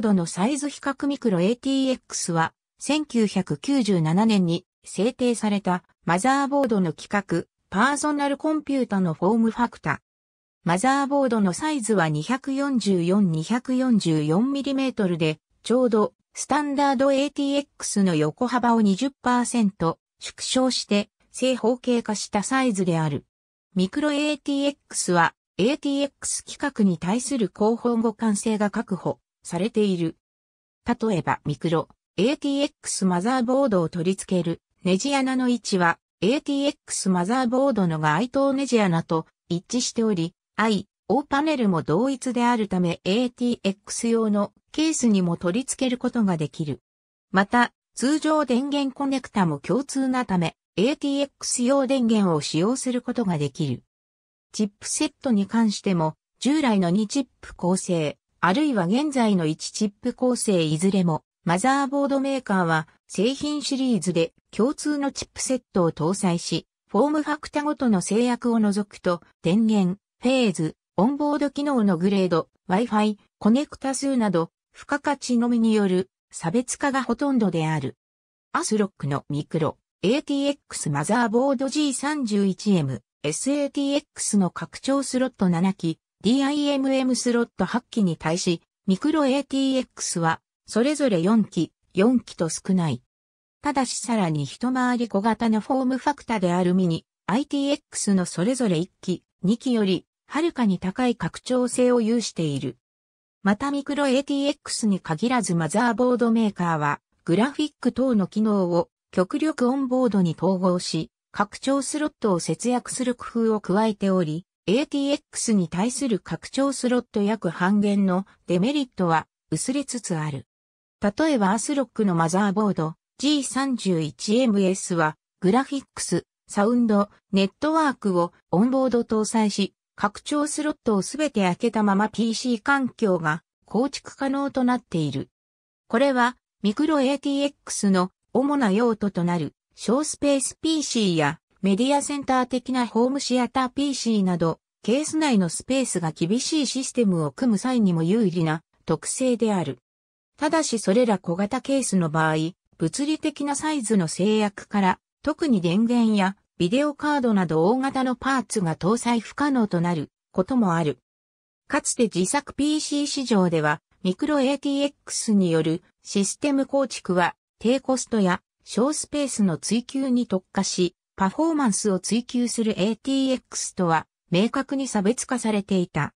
ドのサイズ比較ミクロ ATX は1997年に制定されたマザーボードの規格、パーソナルコンピュータのフォームファクタ。マザーボードのサイズは 244-244mm で、ちょうどスタンダード ATX の横幅を20%縮小して正方形化したサイズである。ミクロ ATX は ATX 規格に対する広報互換性が確保されている。例えばミクロ ATX マザーボードを取り付けるネジ穴の位置は ATX マザーボードの該当ネジ穴と一致しており、I、O パネルも同一であるため ATX 用のケースにも取り付けることができる。また、通常電源コネクタも共通なため ATX 用電源を使用することができる。チップセットに関しても従来の2チップ構成、あるいは現在の1チップ構成いずれも、マザーボードメーカーは製品シリーズで共通のチップセットを搭載し、フォームファクタごとの制約を除くと、電源、フェーズ、オンボード機能のグレード、Wi-Fi、コネクタ数など、付加価値のみによる差別化がほとんどである。アスロックのミクロ、ATX マザーボード G31M、SATX の拡張スロット7機、DIMM スロット8機に対し、ミクロ ATX は、それぞれ4機、4機と少ない。ただしさらに一回り小型のフォームファクタであるミニ、ITX のそれぞれ1機、2機より、はるかに高い拡張性を有している。またミクロ ATX に限らずマザーボードメーカーは、グラフィック等の機能を極力オンボードに統合し、拡張スロットを節約する工夫を加えており、ATX に対する拡張スロット約半減のデメリットは薄れつつある。例えばアスロックのマザーボード G31MS はグラフィックス、サウンド、ネットワークをオンボード搭載し、拡張スロットをすべて開けたまま PC 環境が構築可能となっている。これはミクロ ATX の主な用途となる小スペース PC やメディアセンター的なホームシアター PC など、ケース内のスペースが厳しいシステムを組む際にも有利な特性である。ただしそれら小型ケースの場合、物理的なサイズの制約から、特に電源やビデオカードなど大型のパーツが搭載不可能となることもある。かつて自作 PC 市場では、ミクロ ATX によるシステム構築は低コストや小スペースの追求に特化し、パフォーマンスを追求する ATX とは明確に差別化されていた。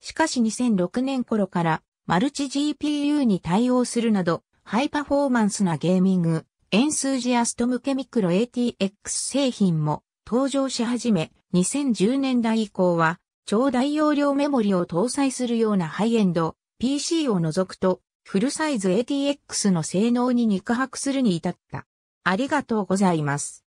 しかし2006年頃からマルチ GPU に対応するなどハイパフォーマンスなゲーミング、エンスージアスト向けミクロ ATX 製品も登場し始め、2010年代以降は超大容量メモリを搭載するようなハイエンド PC を除くとフルサイズ ATX の性能に肉薄するに至った。ありがとうございます。